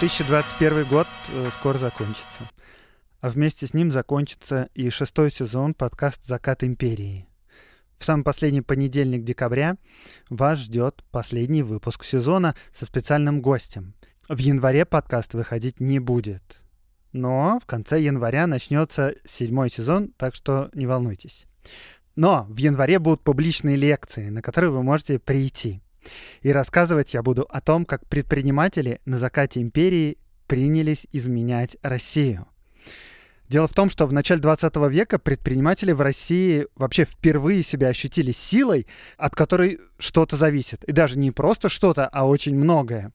2021 год э, скоро закончится. А вместе с ним закончится и шестой сезон подкаст «Закат империи». В самый последний понедельник декабря вас ждет последний выпуск сезона со специальным гостем. В январе подкаст выходить не будет. Но в конце января начнется седьмой сезон, так что не волнуйтесь. Но в январе будут публичные лекции, на которые вы можете прийти. И рассказывать я буду о том, как предприниматели на закате империи принялись изменять Россию. Дело в том, что в начале 20 века предприниматели в России вообще впервые себя ощутили силой, от которой что-то зависит. И даже не просто что-то, а очень многое.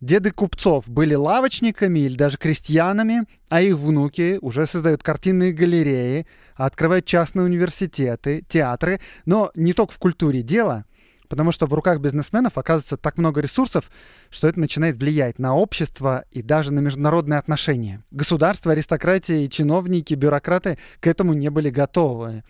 Деды купцов были лавочниками или даже крестьянами, а их внуки уже создают картинные галереи, открывают частные университеты, театры, но не только в культуре дело. Потому что в руках бизнесменов оказывается так много ресурсов, что это начинает влиять на общество и даже на международные отношения. Государство, аристократия, и чиновники, бюрократы к этому не были готовы.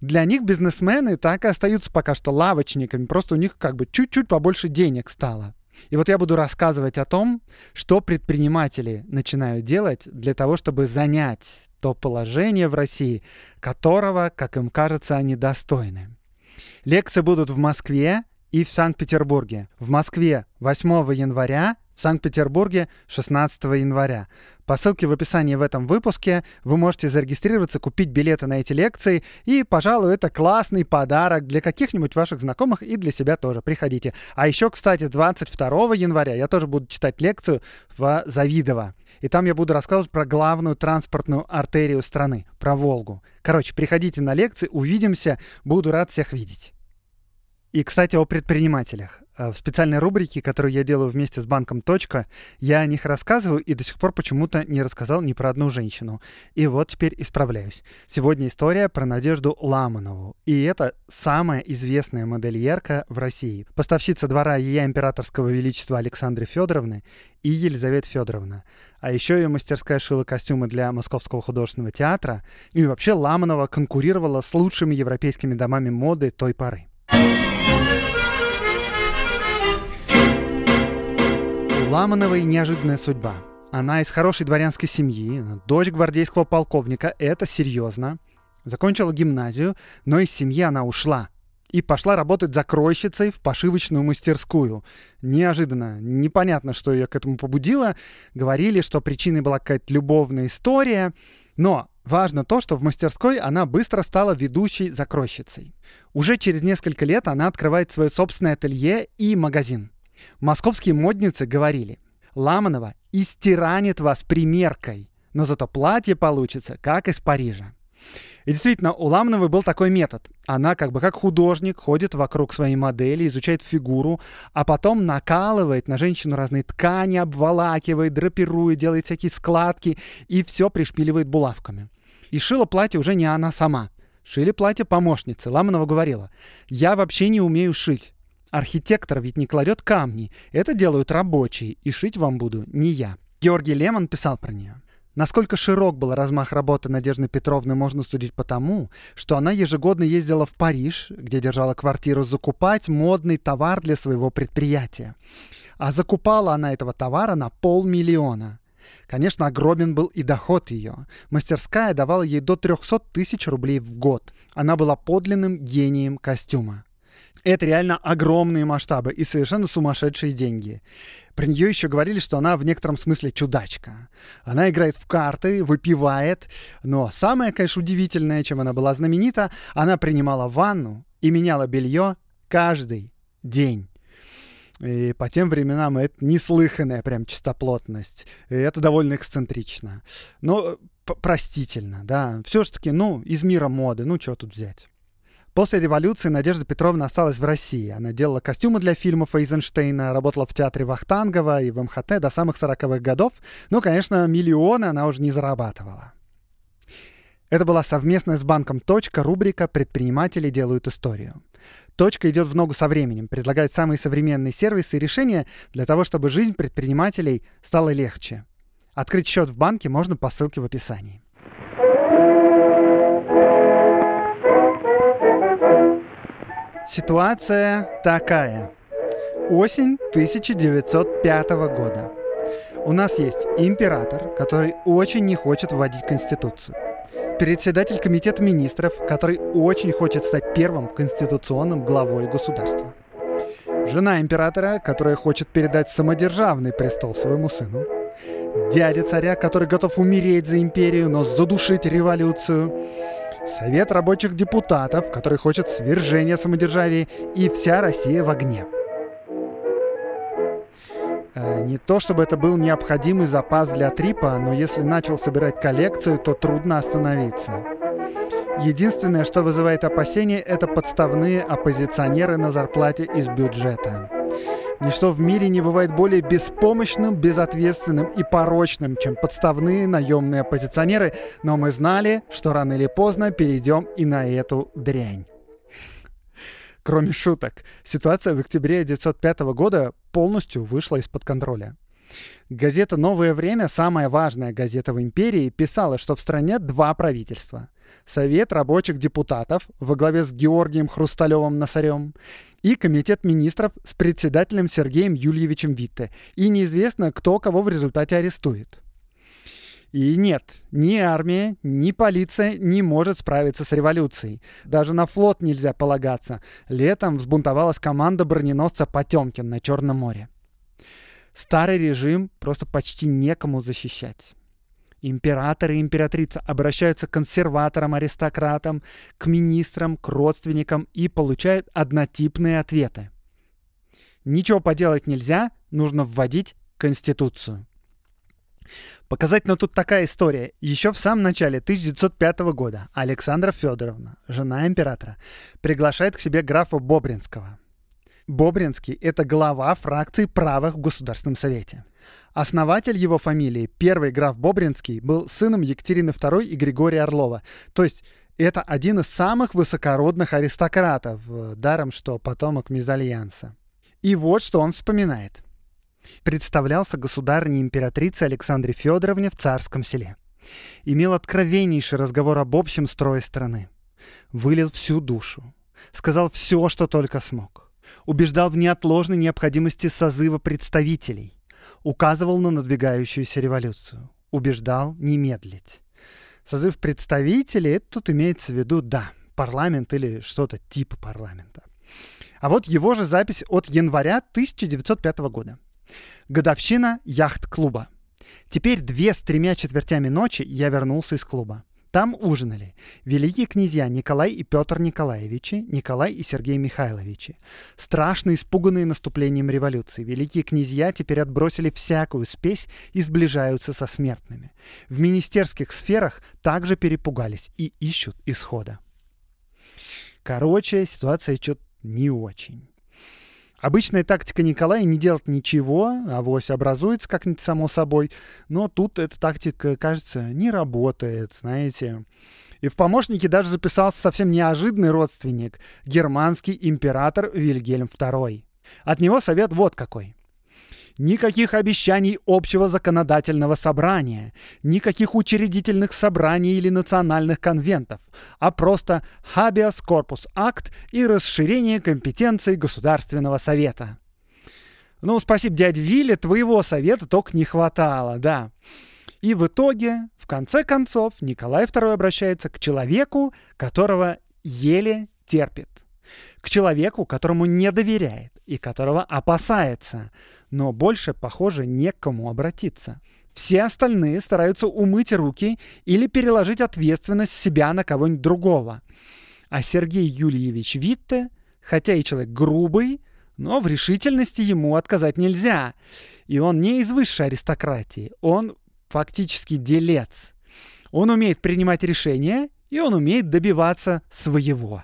Для них бизнесмены так и остаются пока что лавочниками, просто у них как бы чуть-чуть побольше денег стало. И вот я буду рассказывать о том, что предприниматели начинают делать для того, чтобы занять то положение в России, которого, как им кажется, они достойны. Лекции будут в Москве и в Санкт-Петербурге. В Москве 8 января Санкт-Петербурге 16 января. По ссылке в описании в этом выпуске вы можете зарегистрироваться, купить билеты на эти лекции, и, пожалуй, это классный подарок для каких-нибудь ваших знакомых и для себя тоже. Приходите. А еще, кстати, 22 января я тоже буду читать лекцию в Завидово. И там я буду рассказывать про главную транспортную артерию страны, про Волгу. Короче, приходите на лекции, увидимся, буду рад всех видеть. И, кстати, о предпринимателях. Э, в специальной рубрике, которую я делаю вместе с банком «Точка», я о них рассказываю и до сих пор почему-то не рассказал ни про одну женщину. И вот теперь исправляюсь. Сегодня история про Надежду Ламанову. И это самая известная модельерка в России. Поставщица двора ее императорского величества Александры Федоровны и Елизавета Федоровна. А еще ее мастерская шила костюмы для Московского художественного театра. Ну и вообще Ламанова конкурировала с лучшими европейскими домами моды той поры. Ламановой неожиданная судьба. Она из хорошей дворянской семьи, дочь гвардейского полковника, это серьезно. Закончила гимназию, но из семьи она ушла и пошла работать закройщицей в пошивочную мастерскую. Неожиданно, непонятно, что ее к этому побудило. Говорили, что причиной была какая-то любовная история, но Важно то, что в мастерской она быстро стала ведущей закройщицей. Уже через несколько лет она открывает свое собственное ателье и магазин. Московские модницы говорили, Ламанова истиранит вас примеркой, но зато платье получится, как из Парижа. И действительно, у Ламановой был такой метод. Она как бы как художник ходит вокруг своей модели, изучает фигуру, а потом накалывает на женщину разные ткани, обволакивает, драпирует, делает всякие складки и все пришпиливает булавками. И шила платье уже не она сама. Шили платье помощницы. Ламанова говорила, я вообще не умею шить. Архитектор ведь не кладет камни, это делают рабочие, и шить вам буду не я. Георгий Лемон писал про нее. Насколько широк был размах работы Надежды Петровны, можно судить по тому, что она ежегодно ездила в Париж, где держала квартиру закупать модный товар для своего предприятия. А закупала она этого товара на полмиллиона. Конечно, огромен был и доход ее. Мастерская давала ей до 300 тысяч рублей в год. Она была подлинным гением костюма. Это реально огромные масштабы и совершенно сумасшедшие деньги. Про нее еще говорили, что она в некотором смысле чудачка. Она играет в карты, выпивает, но самое, конечно, удивительное, чем она была знаменита, она принимала ванну и меняла белье каждый день. И по тем временам это неслыханная прям чистоплотность. И это довольно эксцентрично. Но э, простительно, да. Все-таки, ну, из мира моды, ну, что тут взять. После революции Надежда Петровна осталась в России. Она делала костюмы для фильмов Эйзенштейна, работала в театре Вахтангова и в МХТ до самых 40-х годов. Но, ну, конечно, миллионы она уже не зарабатывала. Это была совместная с банком «Точка» рубрика «Предприниматели делают историю». «Точка» идет в ногу со временем, предлагает самые современные сервисы и решения для того, чтобы жизнь предпринимателей стала легче. Открыть счет в банке можно по ссылке в описании. Ситуация такая. Осень 1905 года. У нас есть император, который очень не хочет вводить Конституцию. Председатель комитета министров, который очень хочет стать первым конституционным главой государства. Жена императора, которая хочет передать самодержавный престол своему сыну. Дядя царя, который готов умереть за империю, но задушить революцию Совет рабочих депутатов, который хочет свержения самодержавия, и вся Россия в огне. Э, не то чтобы это был необходимый запас для трипа, но если начал собирать коллекцию, то трудно остановиться. Единственное, что вызывает опасения, это подставные оппозиционеры на зарплате из бюджета. Ничто в мире не бывает более беспомощным, безответственным и порочным, чем подставные наемные оппозиционеры, но мы знали, что рано или поздно перейдем и на эту дрянь. Кроме шуток, ситуация в октябре 1905 года полностью вышла из-под контроля. Газета «Новое время», самая важная газета в империи, писала, что в стране два правительства. Совет рабочих депутатов во главе с Георгием Хрусталевым-Носарем и Комитет министров с председателем Сергеем Юльевичем Витте. И неизвестно, кто кого в результате арестует. И нет, ни армия, ни полиция не может справиться с революцией. Даже на флот нельзя полагаться. Летом взбунтовалась команда броненосца «Потемкин» на Черном море. Старый режим просто почти некому защищать. Император и императрица обращаются к консерваторам, аристократам, к министрам, к родственникам и получают однотипные ответы. Ничего поделать нельзя, нужно вводить Конституцию. Показательно ну, тут такая история. Еще в самом начале 1905 года Александра Федоровна, жена императора, приглашает к себе графа Бобринского. Бобринский – это глава фракции правых в Государственном Совете. Основатель его фамилии, первый граф Бобринский, был сыном Екатерины II и Григория Орлова. То есть это один из самых высокородных аристократов, э, даром что потомок мезальянса. И вот что он вспоминает. Представлялся государней императрице Александре Федоровне в царском селе. Имел откровеннейший разговор об общем строе страны. Вылил всю душу. Сказал все, что только смог. Убеждал в неотложной необходимости созыва представителей указывал на надвигающуюся революцию, убеждал не медлить. Созыв представителей, это тут имеется в виду, да, парламент или что-то типа парламента. А вот его же запись от января 1905 года. Годовщина яхт-клуба. Теперь две с тремя четвертями ночи я вернулся из клуба. Там ужинали великие князья Николай и Петр Николаевичи, Николай и Сергей Михайловичи. Страшно испуганные наступлением революции, великие князья теперь отбросили всякую спесь и сближаются со смертными. В министерских сферах также перепугались и ищут исхода. Короче, ситуация что-то не очень. Обычная тактика Николая не делать ничего, а авось образуется как-нибудь само собой, но тут эта тактика, кажется, не работает, знаете. И в помощники даже записался совсем неожиданный родственник, германский император Вильгельм II. От него совет вот какой – Никаких обещаний общего законодательного собрания, никаких учредительных собраний или национальных конвентов, а просто habeas corpus акт и расширение компетенций Государственного совета. Ну, спасибо, дядь Вилли, твоего совета только не хватало, да. И в итоге, в конце концов, Николай II обращается к человеку, которого еле терпит к человеку, которому не доверяет и которого опасается, но больше, похоже, не к кому обратиться. Все остальные стараются умыть руки или переложить ответственность себя на кого-нибудь другого. А Сергей Юльевич Витте, хотя и человек грубый, но в решительности ему отказать нельзя. И он не из высшей аристократии, он фактически делец. Он умеет принимать решения, и он умеет добиваться своего.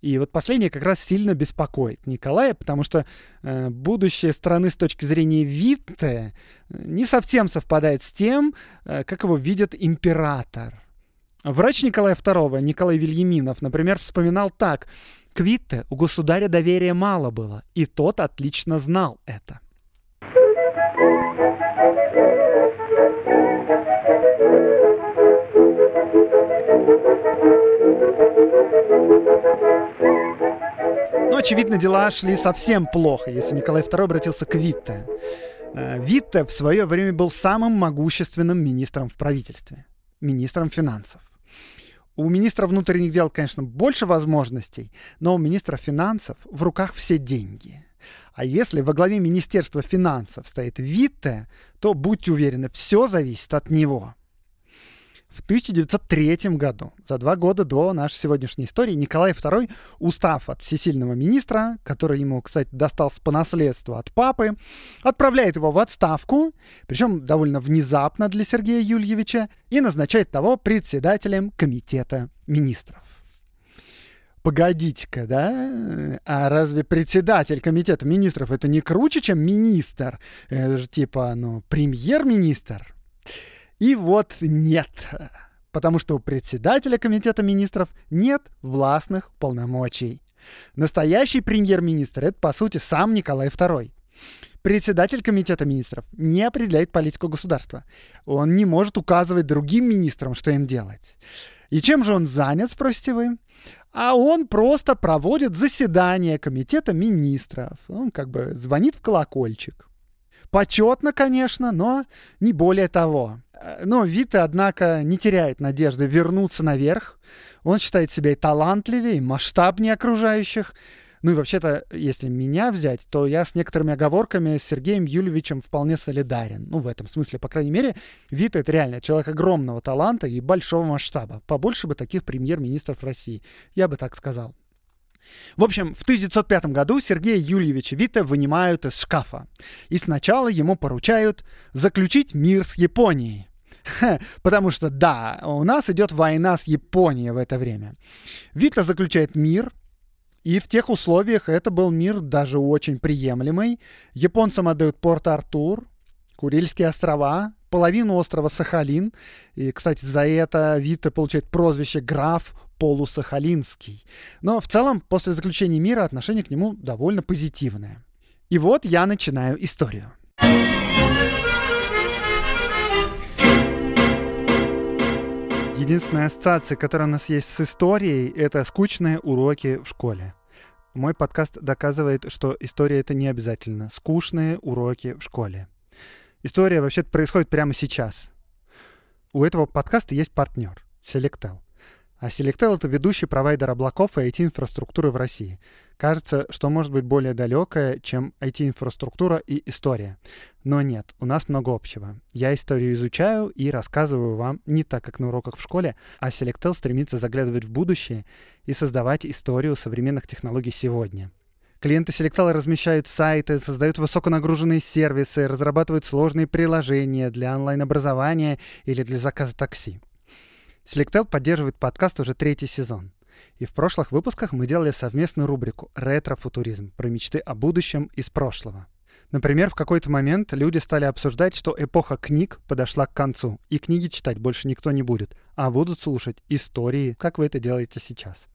И вот последнее как раз сильно беспокоит Николая, потому что э, будущее страны с точки зрения Витте э, не совсем совпадает с тем, э, как его видит император. Врач Николая II, Николай Вильяминов, например, вспоминал так. К Витте у государя доверия мало было, и тот отлично знал это. Thank you. Но, очевидно, дела шли совсем плохо, если Николай II обратился к Витте. Э, Витте в свое время был самым могущественным министром в правительстве, министром финансов. У министра внутренних дел, конечно, больше возможностей, но у министра финансов в руках все деньги. А если во главе Министерства финансов стоит Витте, то, будьте уверены, все зависит от него – 1903 году, за два года до нашей сегодняшней истории, Николай II, устав от всесильного министра, который ему, кстати, достался по наследству от папы, отправляет его в отставку, причем довольно внезапно для Сергея Юльевича, и назначает того председателем комитета министров. Погодите-ка, да? А разве председатель комитета министров это не круче, чем министр? Это же типа, ну, премьер-министр. И вот нет, потому что у председателя комитета министров нет властных полномочий. Настоящий премьер-министр – это, по сути, сам Николай II. Председатель комитета министров не определяет политику государства. Он не может указывать другим министрам, что им делать. И чем же он занят, спросите вы? А он просто проводит заседание комитета министров. Он как бы звонит в колокольчик. Почетно, конечно, но не более того. Э, но Вита, однако, не теряет надежды вернуться наверх. Он считает себя и талантливее, и масштабнее окружающих. Ну и вообще-то, если меня взять, то я с некоторыми оговорками с Сергеем Юльевичем вполне солидарен. Ну, в этом смысле, по крайней мере, вид это реально человек огромного таланта и большого масштаба. Побольше бы таких премьер-министров России. Я бы так сказал. В общем, в 1905 году Сергея Юльевича Вита вынимают из шкафа. И сначала ему поручают заключить мир с Японией. Потому что, да, у нас идет война с Японией в это время. Витлер заключает мир, и в тех условиях это был мир даже очень приемлемый. Японцам отдают Порт-Артур, Курильские острова, половину острова Сахалин. И, кстати, за это Вита получает прозвище «граф полусахалинский». Но в целом после заключения мира отношение к нему довольно позитивное. И вот я начинаю историю. Единственная ассоциация, которая у нас есть с историей, это скучные уроки в школе. Мой подкаст доказывает, что история это не обязательно. Скучные уроки в школе. История вообще-то происходит прямо сейчас. У этого подкаста есть партнер — Selectel. А Selectel — это ведущий провайдер облаков и IT-инфраструктуры в России — Кажется, что может быть более далекое, чем IT-инфраструктура и история. Но нет, у нас много общего. Я историю изучаю и рассказываю вам не так, как на уроках в школе, а Selectel стремится заглядывать в будущее и создавать историю современных технологий сегодня. Клиенты Selectal размещают сайты, создают высоконагруженные сервисы, разрабатывают сложные приложения для онлайн-образования или для заказа такси. Selectel поддерживает подкаст уже третий сезон. И в прошлых выпусках мы делали совместную рубрику «Ретро-футуризм» про мечты о будущем из прошлого. Например, в какой-то момент люди стали обсуждать, что эпоха книг подошла к концу, и книги читать больше никто не будет, а будут слушать истории, как вы это делаете сейчас.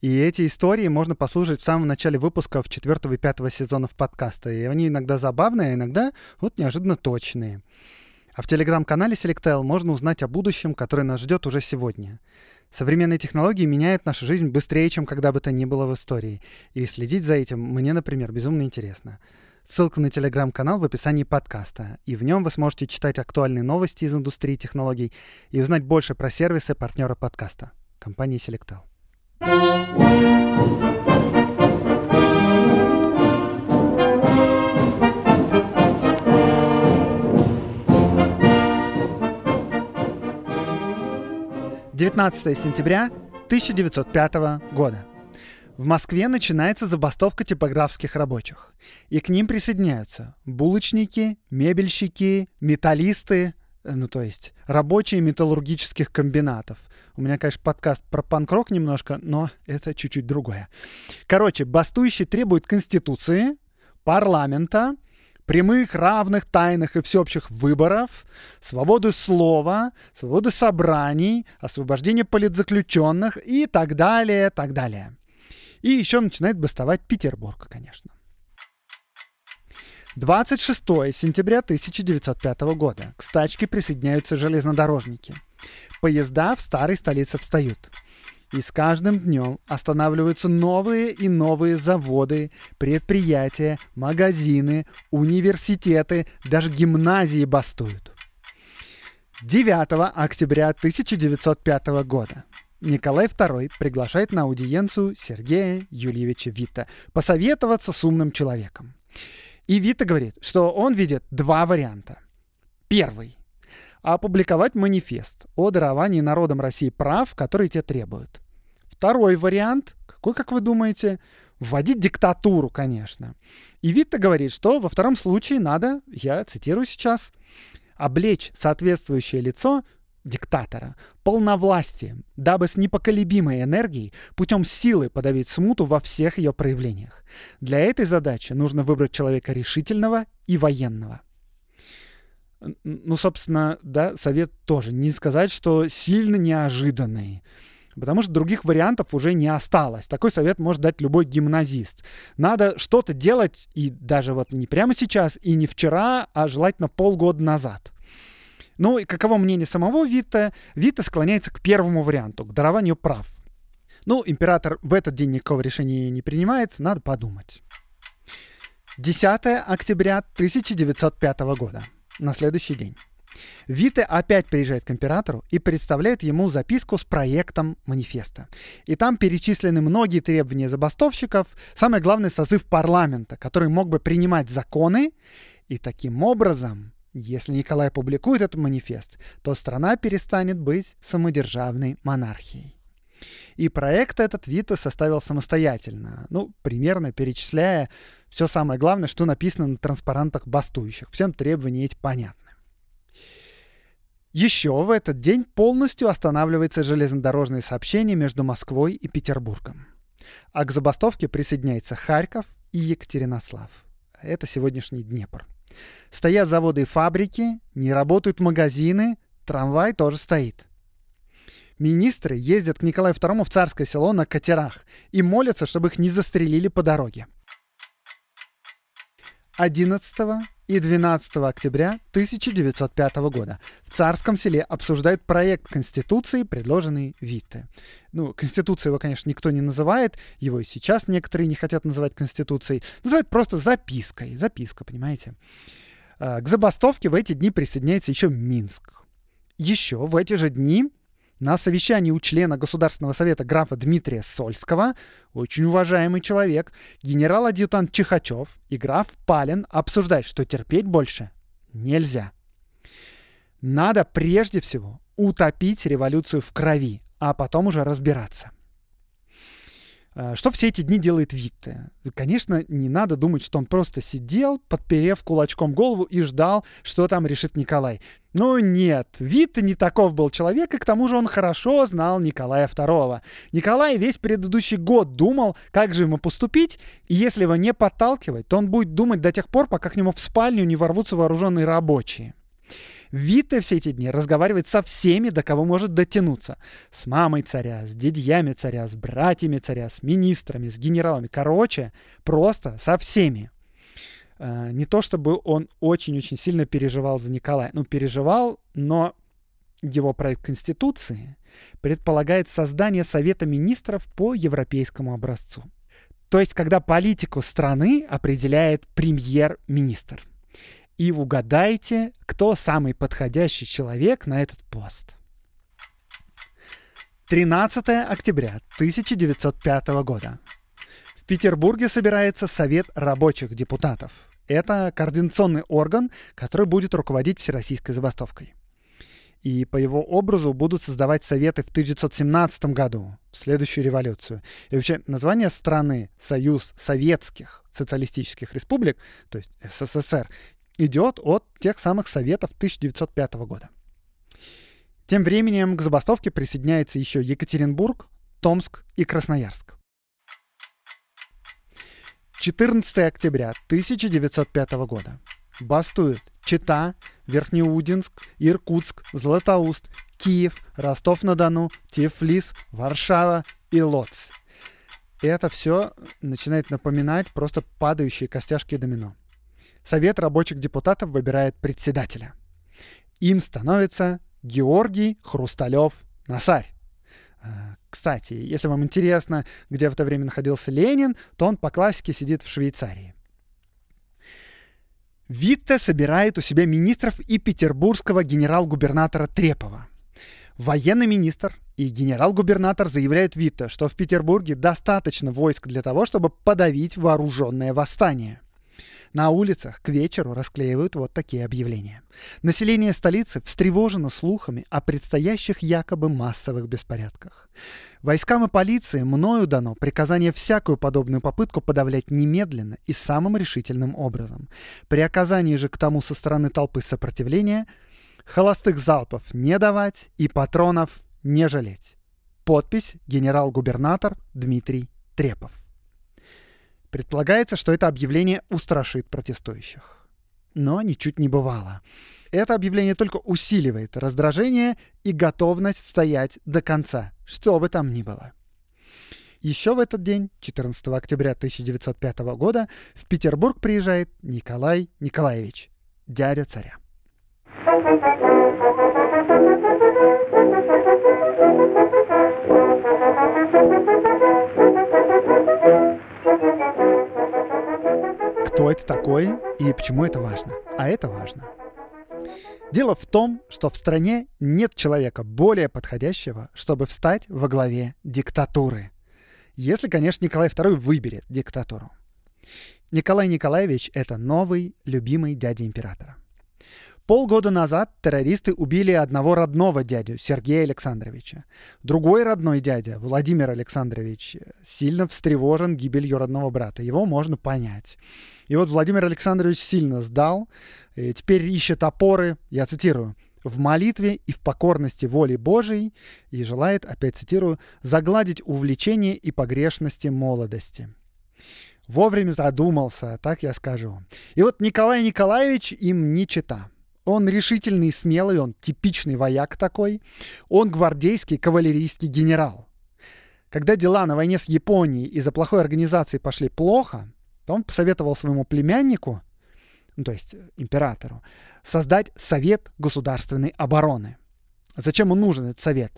И эти истории можно послушать в самом начале выпусков четвертого и 5 сезонов подкаста. И они иногда забавные, а иногда вот неожиданно точные. А в телеграм-канале Selectel можно узнать о будущем, которое нас ждет уже сегодня. Современные технологии меняют нашу жизнь быстрее, чем когда бы то ни было в истории. И следить за этим мне, например, безумно интересно. Ссылка на телеграм-канал в описании подкаста, и в нем вы сможете читать актуальные новости из индустрии технологий и узнать больше про сервисы партнера подкаста, компании Selectal. 19 сентября 1905 года. В Москве начинается забастовка типографских рабочих. И к ним присоединяются булочники, мебельщики, металлисты, э, ну то есть рабочие металлургических комбинатов. У меня, конечно, подкаст про панкрок немножко, но это чуть-чуть другое. Короче, бастующие требуют Конституции, парламента, прямых, равных, тайных и всеобщих выборов, свободу слова, свободу собраний, освобождение политзаключенных и так далее, так далее. И еще начинает бастовать Петербург, конечно. 26 сентября 1905 года к стачке присоединяются железнодорожники. Поезда в старой столице встают – и с каждым днем останавливаются новые и новые заводы, предприятия, магазины, университеты, даже гимназии бастуют. 9 октября 1905 года Николай II приглашает на аудиенцию Сергея Юльевича Вита посоветоваться с умным человеком. И Вита говорит, что он видит два варианта. Первый опубликовать манифест о даровании народам России прав, которые те требуют. Второй вариант, какой, как вы думаете, вводить диктатуру, конечно. И Витта говорит, что во втором случае надо, я цитирую сейчас, облечь соответствующее лицо диктатора полновластием, дабы с непоколебимой энергией путем силы подавить смуту во всех ее проявлениях. Для этой задачи нужно выбрать человека решительного и военного ну, собственно, да, совет тоже. Не сказать, что сильно неожиданный. Потому что других вариантов уже не осталось. Такой совет может дать любой гимназист. Надо что-то делать, и даже вот не прямо сейчас, и не вчера, а желательно полгода назад. Ну и каково мнение самого Вита? Вита склоняется к первому варианту, к дарованию прав. Ну, император в этот день никакого решения не принимает, надо подумать. 10 октября 1905 года на следующий день. Вите опять приезжает к императору и представляет ему записку с проектом манифеста. И там перечислены многие требования забастовщиков, самое главное созыв парламента, который мог бы принимать законы, и таким образом, если Николай публикует этот манифест, то страна перестанет быть самодержавной монархией. И проект этот Вита составил самостоятельно, ну, примерно перечисляя все самое главное, что написано на транспарантах бастующих. Всем требования эти понятны. Еще в этот день полностью останавливается железнодорожное сообщение между Москвой и Петербургом. А к забастовке присоединяется Харьков и Екатеринослав. Это сегодняшний Днепр. Стоят заводы и фабрики, не работают магазины, трамвай тоже стоит. Министры ездят к Николаю II в царское село на катерах и молятся, чтобы их не застрелили по дороге. 11 и 12 октября 1905 года в Царском селе обсуждают проект Конституции, предложенный Витте. Ну, Конституцию его, конечно, никто не называет, его и сейчас некоторые не хотят называть Конституцией, называют просто запиской, записка, понимаете. А, к забастовке в эти дни присоединяется еще Минск. Еще в эти же дни на совещании у члена Государственного совета графа Дмитрия Сольского, очень уважаемый человек, генерал-адъютант Чихачев и граф Палин обсуждают, что терпеть больше нельзя. Надо прежде всего утопить революцию в крови, а потом уже разбираться. Э, что все эти дни делает Витте? Конечно, не надо думать, что он просто сидел, подперев кулачком голову и ждал, что там решит Николай. Но нет, Витте не таков был человек, и к тому же он хорошо знал Николая II. Николай весь предыдущий год думал, как же ему поступить, и если его не подталкивать, то он будет думать до тех пор, пока к нему в спальню не ворвутся вооруженные рабочие. Вита все эти дни разговаривает со всеми, до кого может дотянуться. С мамой царя, с дядьями царя, с братьями царя, с министрами, с генералами. Короче, просто со всеми. Э, не то чтобы он очень-очень сильно переживал за Николая. Ну, переживал, но его проект Конституции предполагает создание Совета министров по европейскому образцу. То есть, когда политику страны определяет премьер-министр и угадайте, кто самый подходящий человек на этот пост. 13 октября 1905 года. В Петербурге собирается Совет рабочих депутатов. Это координационный орган, который будет руководить всероссийской забастовкой. И по его образу будут создавать советы в 1917 году, в следующую революцию. И вообще название страны «Союз Советских Социалистических Республик», то есть СССР, идет от тех самых советов 1905 года. Тем временем к забастовке присоединяется еще Екатеринбург, Томск и Красноярск. 14 октября 1905 года. Бастуют Чита, Верхнеудинск, Иркутск, Златоуст, Киев, Ростов-на-Дону, Тифлис, Варшава и Лоц. Это все начинает напоминать просто падающие костяшки домино. Совет рабочих депутатов выбирает председателя. Им становится Георгий Хрусталев Насарь. Э, кстати, если вам интересно, где в это время находился Ленин, то он по классике сидит в Швейцарии. Витте собирает у себя министров и петербургского генерал-губернатора Трепова. Военный министр и генерал-губернатор заявляют Витте, что в Петербурге достаточно войск для того, чтобы подавить вооруженное восстание – на улицах к вечеру расклеивают вот такие объявления. Население столицы встревожено слухами о предстоящих якобы массовых беспорядках. Войскам и полиции мною дано приказание всякую подобную попытку подавлять немедленно и самым решительным образом. При оказании же к тому со стороны толпы сопротивления холостых залпов не давать и патронов не жалеть. Подпись генерал-губернатор Дмитрий Трепов. Предполагается, что это объявление устрашит протестующих. Но ничуть не бывало. Это объявление только усиливает раздражение и готовность стоять до конца, что бы там ни было. Еще в этот день, 14 октября 1905 года, в Петербург приезжает Николай Николаевич, дядя царя. кто это такой и почему это важно. А это важно. Дело в том, что в стране нет человека более подходящего, чтобы встать во главе диктатуры. Если, конечно, Николай II выберет диктатуру. Николай Николаевич — это новый любимый дядя императора. Полгода назад террористы убили одного родного дядю Сергея Александровича. Другой родной дядя, Владимир Александрович, сильно встревожен гибелью родного брата. Его можно понять. И вот Владимир Александрович сильно сдал, и э, теперь ищет опоры, я цитирую, в молитве и в покорности воли Божией и желает, опять цитирую, загладить увлечение и погрешности молодости. Вовремя задумался, так я скажу. И вот Николай Николаевич им не читал. Он решительный и смелый, он типичный вояк такой. Он гвардейский кавалерийский генерал. Когда дела на войне с Японией из-за плохой организации пошли плохо, то он посоветовал своему племяннику, ну, то есть э, императору, создать Совет государственной обороны. Зачем он нужен, этот совет?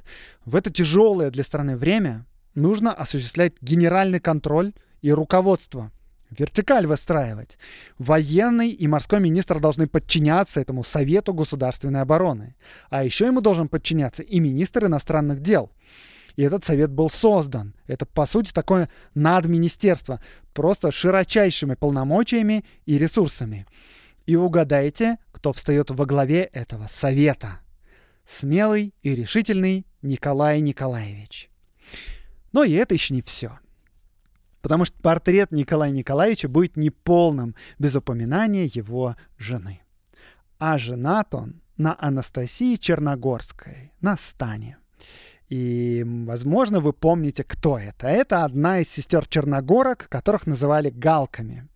В это тяжелое для страны время нужно осуществлять генеральный контроль и руководство вертикаль выстраивать. Военный и морской министр должны подчиняться этому Совету государственной обороны. А еще ему должен подчиняться и министр иностранных дел. И этот совет был создан. Это, по сути, такое надминистерство, просто широчайшими полномочиями и ресурсами. И угадайте, кто встает во главе этого совета. Смелый и решительный Николай Николаевич. Но и это еще не все потому что портрет Николая Николаевича будет неполным без упоминания его жены. А женат он на Анастасии Черногорской, на Стане. И, возможно, вы помните, кто это. Это одна из сестер Черногорок, которых называли галками.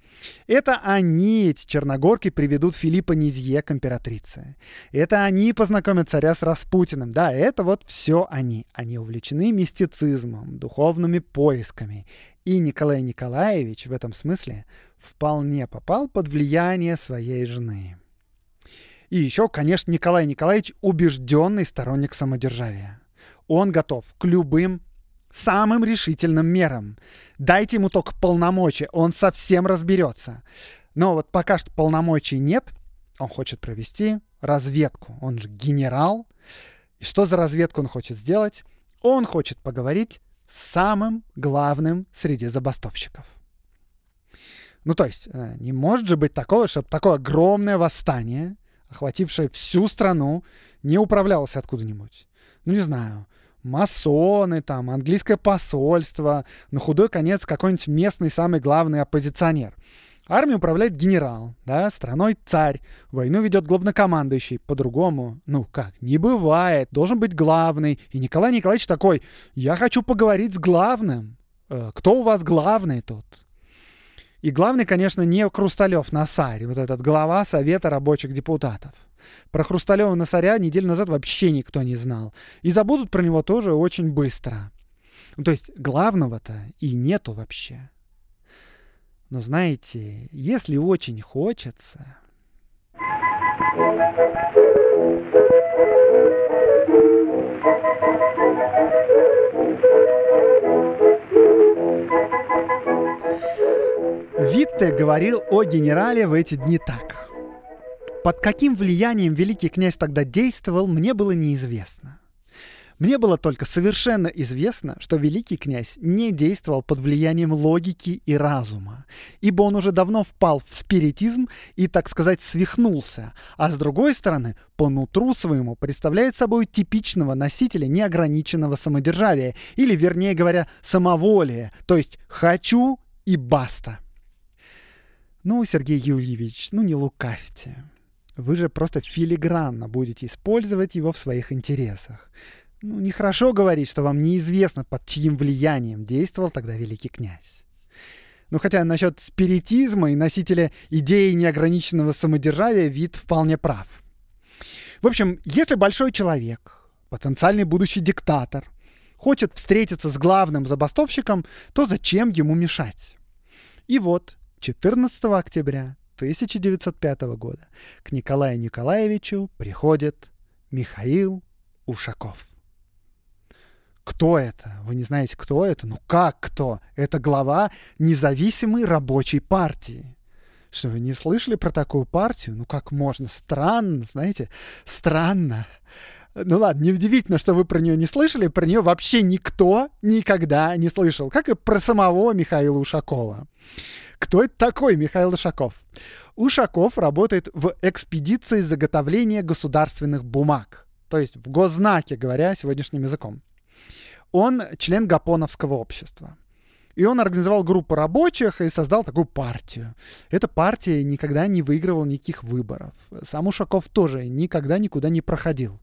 Это они, эти черногорки, приведут Филиппа Низье к императрице. Это они познакомят царя с Распутиным. Да, это вот все они. Они увлечены мистицизмом, духовными поисками. И Николай Николаевич в этом смысле вполне попал под влияние своей жены. И еще, конечно, Николай Николаевич убежденный сторонник самодержавия. Он готов к любым самым решительным мерам. Дайте ему только полномочия, он совсем разберется. Но вот пока что полномочий нет, он хочет провести разведку. Он же генерал. И что за разведку он хочет сделать? Он хочет поговорить самым главным среди забастовщиков. Ну то есть, э, не может же быть такого, чтобы такое огромное восстание, охватившее всю страну, не управлялось откуда-нибудь. Ну не знаю, масоны, там, английское посольство, на худой конец какой-нибудь местный самый главный оппозиционер. Армией управляет генерал, да, страной царь. Войну ведет главнокомандующий. По-другому, ну как, не бывает. Должен быть главный. И Николай Николаевич такой, я хочу поговорить с главным. Э, кто у вас главный тут? И главный, конечно, не Хрусталев Насарь, вот этот глава Совета рабочих депутатов. Про Хрусталева Насаря неделю назад вообще никто не знал. И забудут про него тоже очень быстро. Ну, то есть главного-то и нету вообще. Но знаете, если очень хочется... Витте говорил о генерале в эти дни так. Под каким влиянием великий князь тогда действовал, мне было неизвестно. Мне было только совершенно известно, что великий князь не действовал под влиянием логики и разума, ибо он уже давно впал в спиритизм и, так сказать, свихнулся, а с другой стороны, по нутру своему представляет собой типичного носителя неограниченного самодержавия, или, вернее говоря, самоволия, то есть «хочу» и «баста». Ну, Сергей Юрьевич, ну не лукавьте. Вы же просто филигранно будете использовать его в своих интересах. Ну, нехорошо говорить, что вам неизвестно, под чьим влиянием действовал тогда великий князь. Ну хотя насчет спиритизма и носителя идеи неограниченного самодержавия вид вполне прав. В общем, если большой человек, потенциальный будущий диктатор, хочет встретиться с главным забастовщиком, то зачем ему мешать? И вот 14 октября 1905 года к Николаю Николаевичу приходит Михаил Ушаков. Кто это? Вы не знаете, кто это? Ну как кто? Это глава независимой рабочей партии. Что вы не слышали про такую партию? Ну как можно? Странно, знаете, странно. Ну ладно, неудивительно, что вы про нее не слышали, про нее вообще никто никогда не слышал, как и про самого Михаила Ушакова. Кто это такой Михаил Ушаков? Ушаков работает в экспедиции заготовления государственных бумаг, то есть в госзнаке, говоря сегодняшним языком он член Гапоновского общества. И он организовал группу рабочих и создал такую партию. Эта партия никогда не выигрывала никаких выборов. Сам Ушаков тоже никогда никуда не проходил.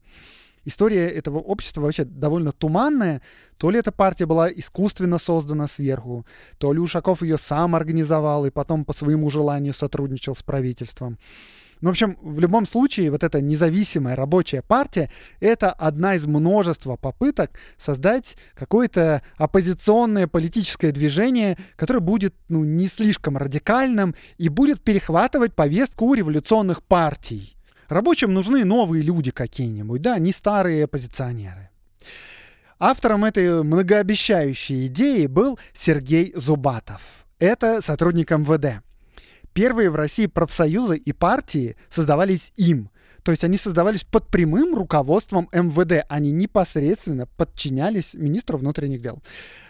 История этого общества вообще довольно туманная. То ли эта партия была искусственно создана сверху, то ли Ушаков ее сам организовал и потом по своему желанию сотрудничал с правительством. Ну, в общем, в любом случае, вот эта независимая рабочая партия — это одна из множества попыток создать какое-то оппозиционное политическое движение, которое будет ну, не слишком радикальным и будет перехватывать повестку у революционных партий. Рабочим нужны новые люди какие-нибудь, да, не старые оппозиционеры. Автором этой многообещающей идеи был Сергей Зубатов. Это сотрудник МВД. Первые в России профсоюзы и партии создавались им. То есть они создавались под прямым руководством МВД. Они непосредственно подчинялись министру внутренних дел.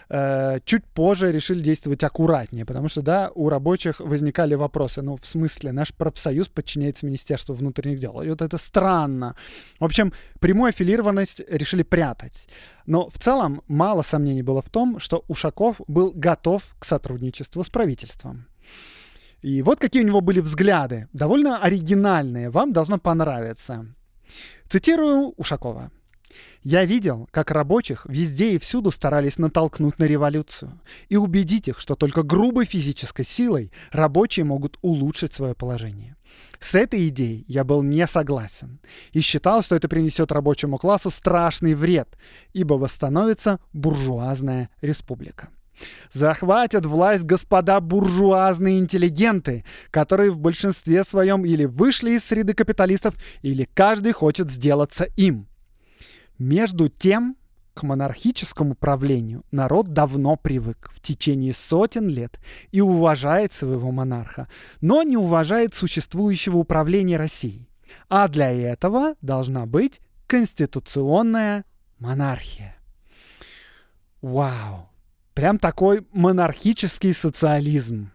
Э, чуть позже решили действовать аккуратнее, потому что, да, у рабочих возникали вопросы. Ну, в смысле, наш профсоюз подчиняется Министерству внутренних дел. И вот это странно. В общем, прямую аффилированность решили прятать. Но в целом мало сомнений было в том, что Ушаков был готов к сотрудничеству с правительством. И вот какие у него были взгляды. Довольно оригинальные, вам должно понравиться. Цитирую Ушакова. Я видел, как рабочих везде и всюду старались натолкнуть на революцию и убедить их, что только грубой физической силой рабочие могут улучшить свое положение. С этой идеей я был не согласен и считал, что это принесет рабочему классу страшный вред, ибо восстановится буржуазная республика. Захватят власть господа буржуазные интеллигенты, которые в большинстве своем или вышли из среды капиталистов, или каждый хочет сделаться им. Между тем, к монархическому правлению народ давно привык в течение сотен лет и уважает своего монарха, но не уважает существующего управления Россией. А для этого должна быть конституционная монархия. Вау! Прям такой монархический социализм.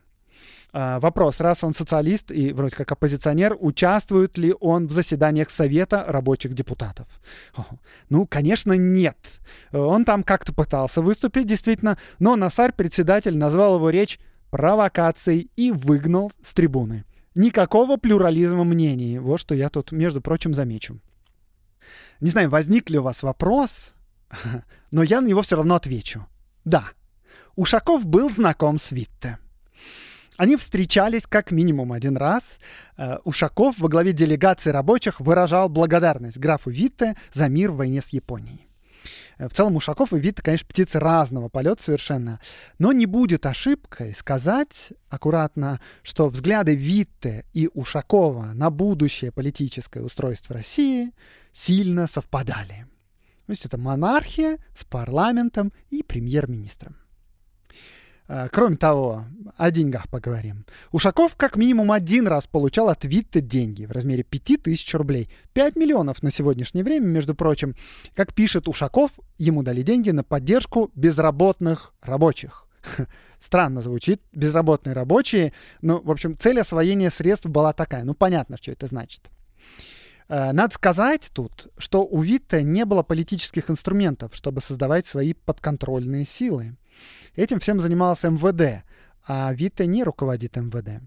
А, вопрос, раз он социалист и вроде как оппозиционер, участвует ли он в заседаниях Совета рабочих депутатов? О, ну, конечно, нет. Он там как-то пытался выступить, действительно, но Насарь, председатель, назвал его речь провокацией и выгнал с трибуны. Никакого плюрализма мнений. Вот что я тут, между прочим, замечу. Не знаю, возник ли у вас вопрос, но я на него все равно отвечу. Да, Ушаков был знаком с Витте. Они встречались как минимум один раз. Э, Ушаков во главе делегации рабочих выражал благодарность графу Витте за мир в войне с Японией. Э, в целом Ушаков и Витте, конечно, птицы разного полета совершенно. Но не будет ошибкой сказать аккуратно, что взгляды Витте и Ушакова на будущее политическое устройство России сильно совпадали. То есть это монархия с парламентом и премьер-министром. Э, кроме того, о деньгах поговорим. Ушаков как минимум один раз получал от Витте деньги в размере 5000 рублей. 5 миллионов на сегодняшнее время, между прочим. Как пишет Ушаков, ему дали деньги на поддержку безработных рабочих. Странно звучит, безработные рабочие. но в общем, цель освоения средств была такая. Ну, понятно, что это значит. Э, надо сказать тут, что у Витте не было политических инструментов, чтобы создавать свои подконтрольные силы. Этим всем занимался МВД, а Витте не руководит МВД.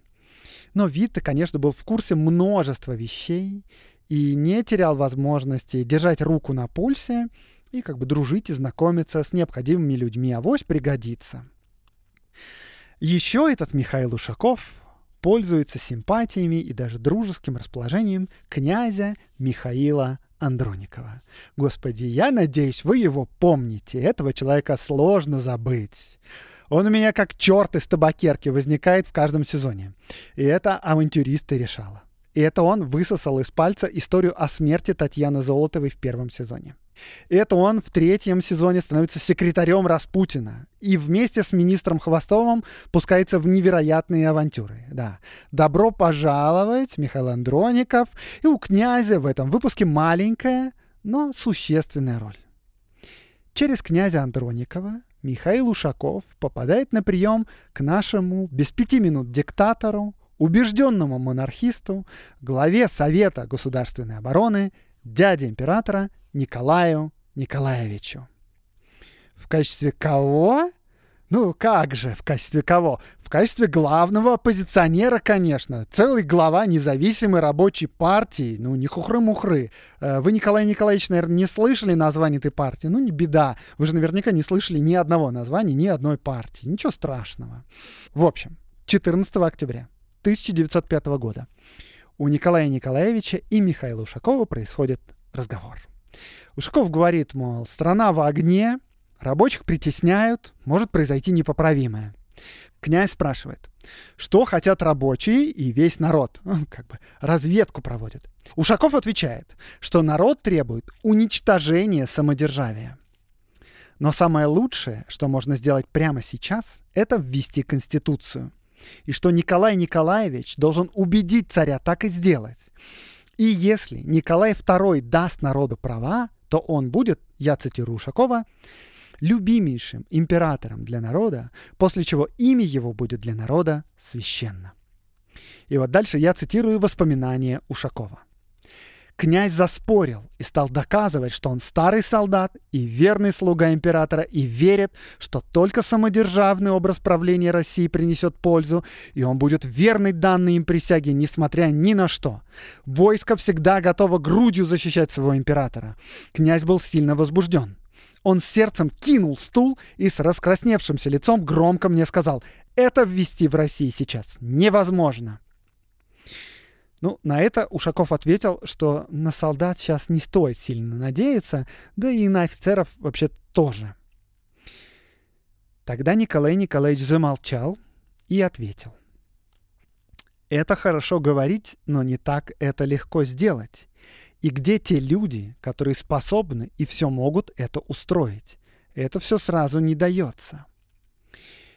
Но Витте, конечно, был в курсе множества вещей и не терял возможности держать руку на пульсе и как бы дружить и знакомиться с необходимыми людьми. Авось пригодится. Еще этот Михаил Ушаков пользуется симпатиями и даже дружеским расположением князя Михаила Андроникова. Господи, я надеюсь, вы его помните. Этого человека сложно забыть. Он у меня как черт из табакерки возникает в каждом сезоне. И это авантюристы решала. И это он высосал из пальца историю о смерти Татьяны Золотовой в первом сезоне. Это он в третьем сезоне становится секретарем Распутина и вместе с министром Хвостовым пускается в невероятные авантюры. Да. Добро пожаловать, Михаил Андроников. И у князя в этом выпуске маленькая, но существенная роль. Через князя Андроникова Михаил Ушаков попадает на прием к нашему без пяти минут диктатору, убежденному монархисту, главе Совета государственной обороны дяде императора Николаю Николаевичу. В качестве кого? Ну как же, в качестве кого? В качестве главного оппозиционера, конечно. Целый глава независимой рабочей партии. Ну, не хухры-мухры. Э, вы, Николай Николаевич, наверное, не слышали название этой партии. Ну, не беда. Вы же наверняка не слышали ни одного названия, ни одной партии. Ничего страшного. В общем, 14 октября 1905 года у Николая Николаевича и Михаила Ушакова происходит разговор. Ушаков говорит, мол, страна в огне, рабочих притесняют, может произойти непоправимое. Князь спрашивает, что хотят рабочие и весь народ? Он как бы разведку проводит. Ушаков отвечает, что народ требует уничтожения самодержавия. Но самое лучшее, что можно сделать прямо сейчас, это ввести Конституцию и что Николай Николаевич должен убедить царя так и сделать. И если Николай II даст народу права, то он будет, я цитирую Ушакова, любимейшим императором для народа, после чего имя его будет для народа священно. И вот дальше я цитирую воспоминания Ушакова. Князь заспорил и стал доказывать, что он старый солдат и верный слуга императора и верит, что только самодержавный образ правления России принесет пользу, и он будет верный данной им присяге, несмотря ни на что. Войско всегда готово грудью защищать своего императора. Князь был сильно возбужден. Он сердцем кинул стул и с раскрасневшимся лицом громко мне сказал «Это ввести в России сейчас невозможно». Ну, на это Ушаков ответил, что на солдат сейчас не стоит сильно надеяться, да и на офицеров вообще тоже. Тогда Николай Николаевич замолчал и ответил. Это хорошо говорить, но не так это легко сделать. И где те люди, которые способны и все могут это устроить? Это все сразу не дается.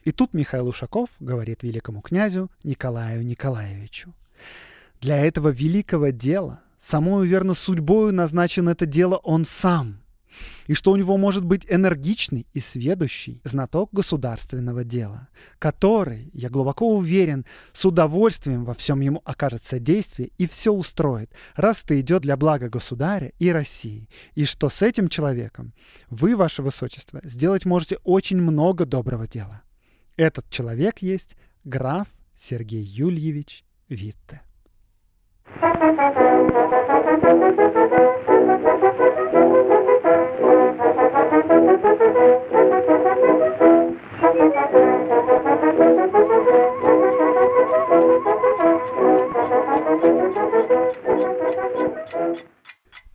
И тут Михаил Ушаков говорит великому князю Николаю Николаевичу. Для этого великого дела самой верно судьбою назначен это дело он сам, и что у него может быть энергичный и сведущий знаток государственного дела, который, я глубоко уверен, с удовольствием во всем ему окажется действие и все устроит, раз это идет для блага государя и России, и что с этим человеком вы, ваше высочество, сделать можете очень много доброго дела. Этот человек есть граф Сергей Юльевич Витте.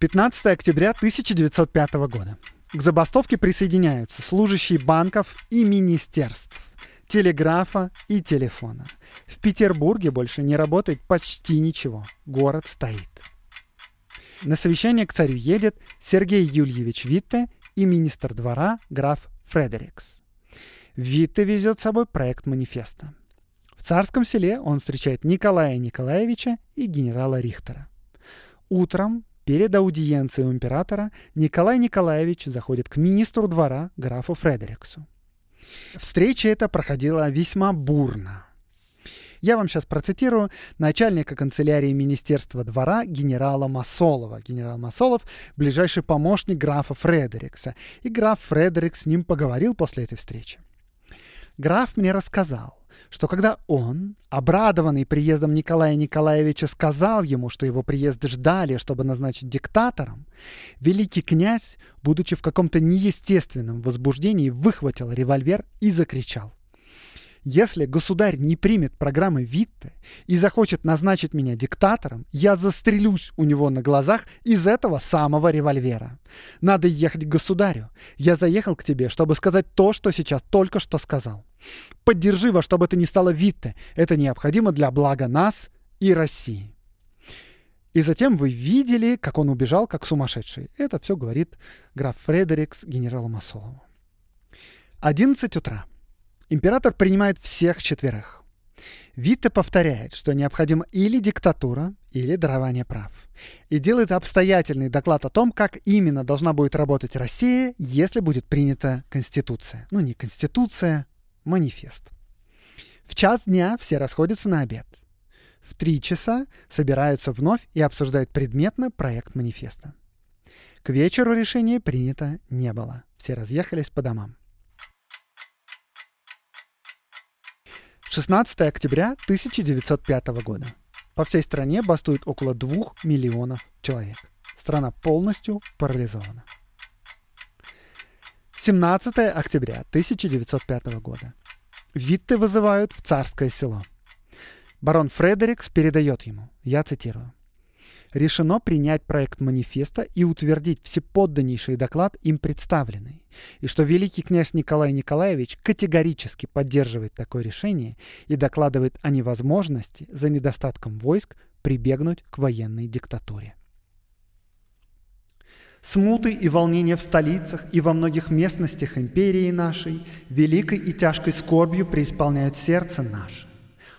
15 октября 1905 года. К забастовке присоединяются служащие банков и министерств, телеграфа и телефона – в Петербурге больше не работает почти ничего. Город стоит. На совещание к царю едет Сергей Юльевич Витте и министр двора граф Фредерикс. Витте везет с собой проект манифеста. В царском селе он встречает Николая Николаевича и генерала Рихтера. Утром перед аудиенцией у императора Николай Николаевич заходит к министру двора графу Фредериксу. Встреча эта проходила весьма бурно. Я вам сейчас процитирую начальника канцелярии Министерства двора генерала Масолова. Генерал Масолов — ближайший помощник графа Фредерикса. И граф Фредерик с ним поговорил после этой встречи. Граф мне рассказал, что когда он, обрадованный приездом Николая Николаевича, сказал ему, что его приезд ждали, чтобы назначить диктатором, великий князь, будучи в каком-то неестественном возбуждении, выхватил револьвер и закричал. Если государь не примет программы Витте и захочет назначить меня диктатором, я застрелюсь у него на глазах из этого самого револьвера. Надо ехать к государю. Я заехал к тебе, чтобы сказать то, что сейчас только что сказал. Поддержи во что бы то ни стало Витте. Это необходимо для блага нас и России. И затем вы видели, как он убежал, как сумасшедший. Это все говорит граф Фредерикс генералу Масолову. 11 утра. Император принимает всех четверых. Витте повторяет, что необходима или диктатура, или дарование прав. И делает обстоятельный доклад о том, как именно должна будет работать Россия, если будет принята Конституция. Ну, не Конституция, манифест. В час дня все расходятся на обед. В три часа собираются вновь и обсуждают предметно проект манифеста. К вечеру решения принято не было. Все разъехались по домам. 16 октября 1905 года. По всей стране бастует около 2 миллионов человек. Страна полностью парализована. 17 октября 1905 года. Витте вызывают в царское село. Барон Фредерикс передает ему, я цитирую, решено принять проект манифеста и утвердить всеподданнейший доклад, им представленный, и что великий князь Николай Николаевич категорически поддерживает такое решение и докладывает о невозможности за недостатком войск прибегнуть к военной диктатуре. Смуты и волнения в столицах и во многих местностях империи нашей великой и тяжкой скорбью преисполняют сердце наше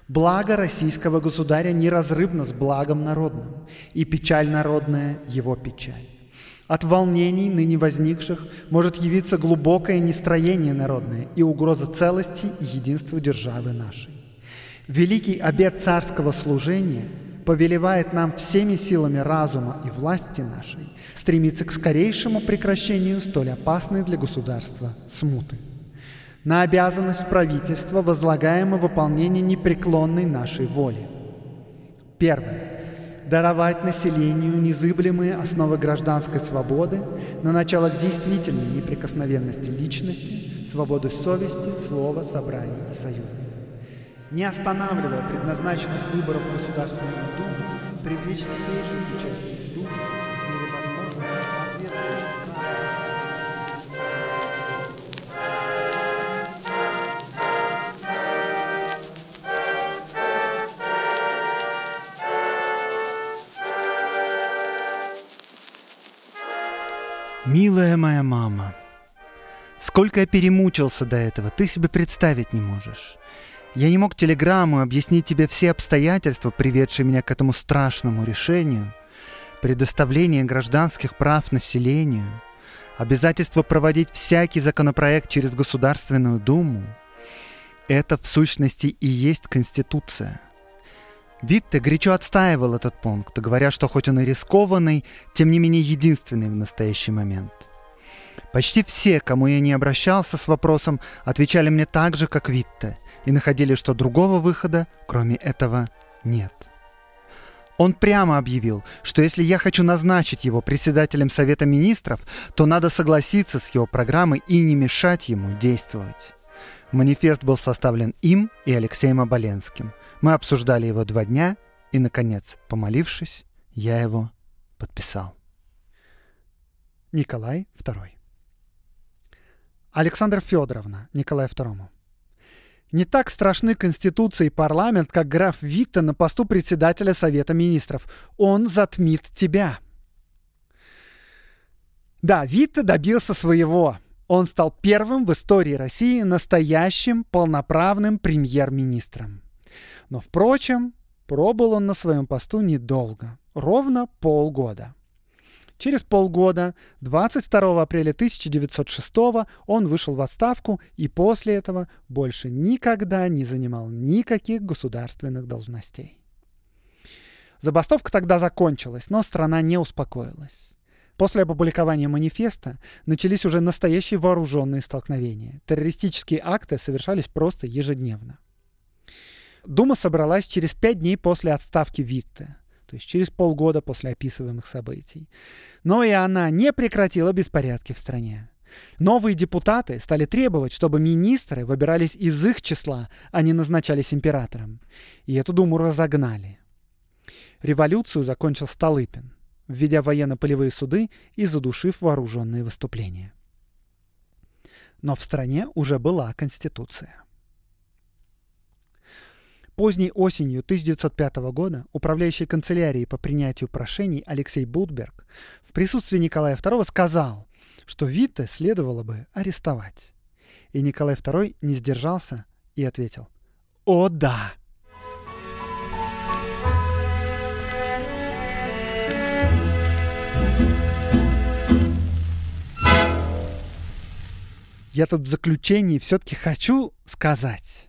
Благо российского государя неразрывно с благом народным, и печаль народная – его печаль. От волнений, ныне возникших, может явиться глубокое нестроение народное и угроза целости и единства державы нашей. Великий обет царского служения повелевает нам всеми силами разума и власти нашей стремиться к скорейшему прекращению столь опасной для государства смуты на обязанность правительства возлагаемо выполнение непреклонной нашей воли. Первое. Даровать населению незыблемые основы гражданской свободы на началах действительной неприкосновенности личности, свободы совести, слова, собраний и союза. Не останавливая предназначенных выборов государственной думы, Думу, привлечь теперь же участие «Милая моя мама, сколько я перемучился до этого, ты себе представить не можешь. Я не мог телеграмму объяснить тебе все обстоятельства, приведшие меня к этому страшному решению, предоставление гражданских прав населению, обязательство проводить всякий законопроект через Государственную Думу. Это в сущности и есть Конституция. Битте горячо отстаивал этот пункт, говоря, что хоть он и рискованный, тем не менее единственный в настоящий момент. Почти все, кому я не обращался с вопросом, отвечали мне так же, как Витте, и находили, что другого выхода, кроме этого, нет. Он прямо объявил, что если я хочу назначить его председателем Совета Министров, то надо согласиться с его программой и не мешать ему действовать. Манифест был составлен им и Алексеем Оболенским – мы обсуждали его два дня, и, наконец, помолившись, я его подписал. Николай II. Александр Федоровна, Николай II. Не так страшны Конституция и парламент, как граф Витта на посту председателя Совета министров. Он затмит тебя. Да, Витта добился своего. Он стал первым в истории России настоящим полноправным премьер-министром. Но, впрочем, пробыл он на своем посту недолго, ровно полгода. Через полгода, 22 апреля 1906 он вышел в отставку и после этого больше никогда не занимал никаких государственных должностей. Забастовка тогда закончилась, но страна не успокоилась. После опубликования манифеста начались уже настоящие вооруженные столкновения. Террористические акты совершались просто ежедневно. Дума собралась через пять дней после отставки Витте, то есть через полгода после описываемых событий. Но и она не прекратила беспорядки в стране. Новые депутаты стали требовать, чтобы министры выбирались из их числа, а не назначались императором. И эту думу разогнали. Революцию закончил Столыпин, введя военно-полевые суды и задушив вооруженные выступления. Но в стране уже была Конституция. Поздней осенью 1905 года управляющий канцелярией по принятию прошений Алексей Булдберг в присутствии Николая II сказал, что Витте следовало бы арестовать. И Николай II не сдержался и ответил «О да!» Я тут в заключении все-таки хочу сказать,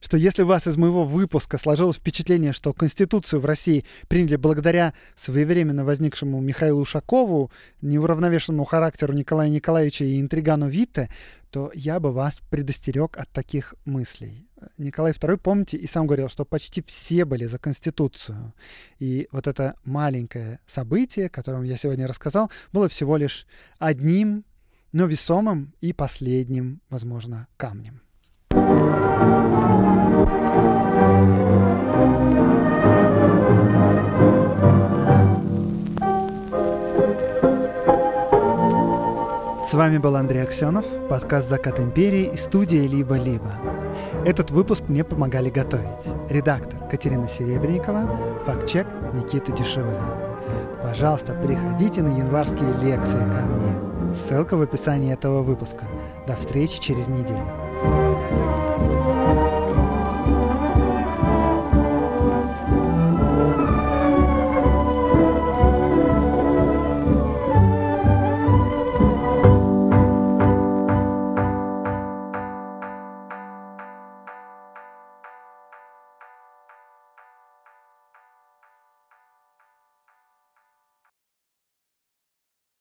что если у вас из моего выпуска сложилось впечатление, что Конституцию в России приняли благодаря своевременно возникшему Михаилу Ушакову, неуравновешенному характеру Николая Николаевича и интригану Витте, то я бы вас предостерег от таких мыслей. Николай II, помните, и сам говорил, что почти все были за Конституцию. И вот это маленькое событие, о котором я сегодня рассказал, было всего лишь одним, но весомым и последним, возможно, камнем. С вами был Андрей Аксенов, подкаст «Закат империи» и студия «Либо-либо». Этот выпуск мне помогали готовить редактор Катерина Серебренникова, фактчек Никита Дешевых. Пожалуйста, приходите на январские лекции ко мне. Ссылка в описании этого выпуска. До встречи через неделю.